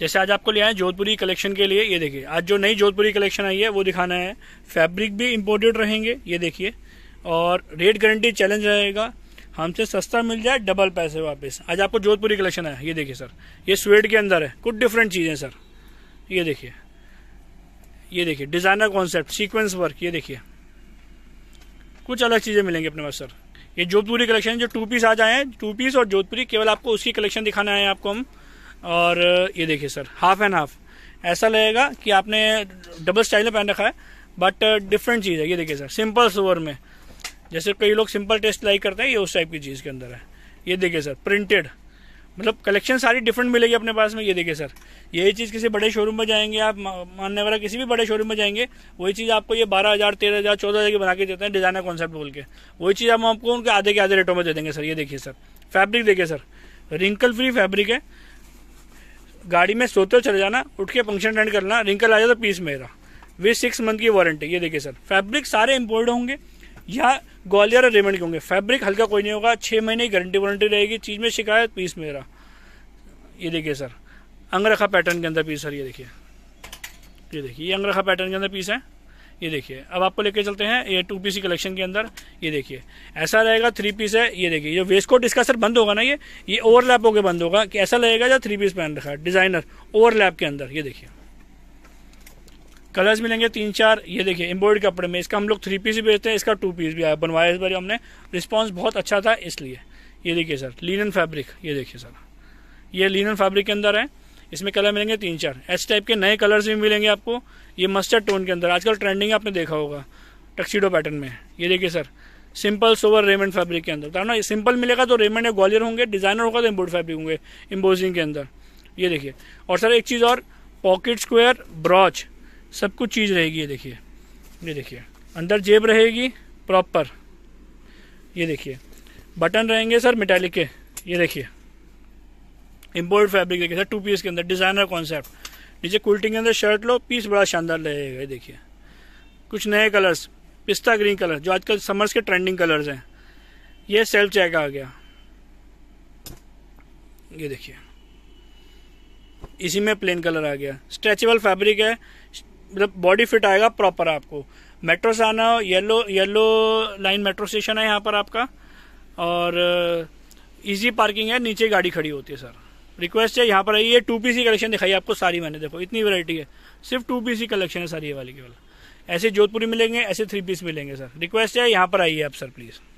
जैसे आज आपको ले आए जोधपुरी कलेक्शन के लिए ये देखिए आज जो नई जोधपुरी कलेक्शन आई है वो दिखाना है फैब्रिक भी इम्पोर्टेड रहेंगे ये देखिए और रेट गारंटी चैलेंज रहेगा हमसे सस्ता मिल जाए डबल पैसे वापस आज आपको जोधपुरी कलेक्शन है ये देखिए सर ये स्वेट के अंदर है कुछ डिफरेंट चीज़ें सर ये देखिए ये देखिए डिज़ाइनर कॉन्सेप्ट सीक्वेंस वर्क ये देखिए कुछ अलग चीज़ें मिलेंगी अपने पास सर ये जोधपुरी कलेक्शन जो टू पीस आज आए हैं टू पीस और जोधपुरी केवल आपको उसकी कलेक्शन दिखाना है आपको हम और ये देखिए सर हाफ एंड हाफ ऐसा लगेगा कि आपने डबल स्टाइल में पहन रखा है बट डिफरेंट uh, चीज़ है ये देखिए सर सिंपल सोवर में जैसे कई लोग सिंपल टेस्ट लाइक करते हैं ये उस टाइप की चीज़ के अंदर है ये देखिए सर प्रिंटेड मतलब कलेक्शन सारी डिफरेंट मिलेगी अपने पास में ये देखिए सर यही चीज़ किसी बड़े शोरूम में जाएंगे आप मानने वाला किसी भी बड़े शोरूम में जाएंगे वही चीज़ आपको ये बारह हज़ार तेरह हज़ार चौदह हज़ार की बना के देते हैं डिज़ाइनर कॉन्सेप्ट बोल के वही चीज़ हम आपको उनके आधे के आधे रेटों में दे देंगे सर ये देखिए सर फैब्रिक देखिए सर रिंकल फ्री फैब्रिक है गाड़ी में सोते हो चले जाना उठ के फंक्शन अटेंड करना रिंकल आ जाए तो पीस मेरा विद सिक्स मंथ की वारंटी ये देखिए सर फैब्रिक सारे इम्पोर्ट होंगे या ग्वालियर और रेमंड के होंगे फैब्रिक हल्का कोई नहीं होगा छः महीने की गारंटी वारंटी रहेगी चीज़ में शिकायत पीस मेरा ये देखिए सर अंगरखा पैटर्न के अंदर पीस सर ये देखिए ये देखिए ये अंगरखा पैटर्न के अंदर पीस है ये देखिए अब आपको लेके चलते हैं ये टू पीसी कलेक्शन के अंदर ये देखिए ऐसा रहेगा थ्री पीस है ये देखिए जो वेस्ट कोट इसका सर बंद होगा ना ये ये ओवरलैप होकर बंद होगा कि ऐसा लगेगा जो थ्री पीस पहन रखा है डिजाइनर ओवरलैप के अंदर ये देखिए कलर्स मिलेंगे तीन चार ये देखिए एम्ब्रॉयड कपड़े में इसका हम लोग थ्री पीस भी बेचते हैं इसका टू पीस भी आया बनवाया इस बार हमने रिस्पॉन्स बहुत अच्छा था इसलिए ये देखिए सर लीनन फैब्रिक ये देखिए सर ये लीनन फैब्रिक के अंदर है इसमें कलर मिलेंगे तीन चार ऐसे टाइप के नए कलर्स भी मिलेंगे आपको ये मस्टर्ड टोन के अंदर आजकल ट्रेंडिंग आपने देखा होगा टक्सीडो पैटर्न में ये देखिए sir simple sober Raymond fabric के अंदर ना सिंपल मिलेगा तो रेमंड या ग्वालियर होंगे डिजाइनर होगा तो एम्बोर्ड फैब्रिक होंगे इम्बोजिंग के अंदर ये देखिए और सर एक चीज़ और पॉकेट स्क्वायर ब्रॉच सब कुछ चीज़ रहेगी ये देखिए ये देखिए अंदर जेब रहेगी प्रॉपर ये देखिए बटन रहेंगे सर मिटालिक के ये देखिए इम्पोर्ट फैब्रिक देखिए सर टू पीस के अंदर डिज़ाइनर कॉन्सेप्ट नीचे कुल्टिंग के अंदर शर्ट लो पीस बड़ा शानदार लगेगा देखिए कुछ नए कलर्स पिस्ता ग्रीन कलर जो आजकल समर्स के ट्रेंडिंग कलर्स हैं ये सेल्फ चेक आ गया ये देखिए इसी में प्लेन कलर आ गया स्ट्रेचेबल फैब्रिक है मतलब बॉडी फिट आएगा प्रॉपर आपको मेट्रो से आना yellow yellow line metro station है यहाँ पर आपका और इजी पार्किंग है नीचे गाड़ी खड़ी होती है सर रिक्वेस्ट है यहाँ पर आइए टू पी सी कलेक्शन दिखाई आपको सारी मैंने देखो इतनी वैरायटी है सिर्फ टू पी सी कलेक्शन है सारी ये वाली की वाला ऐसे जोधपुरी मिलेंगे ऐसे थ्री पीस मिलेंगे सर रिक्वेस्ट है यहाँ पर आइए आप सर प्लीज़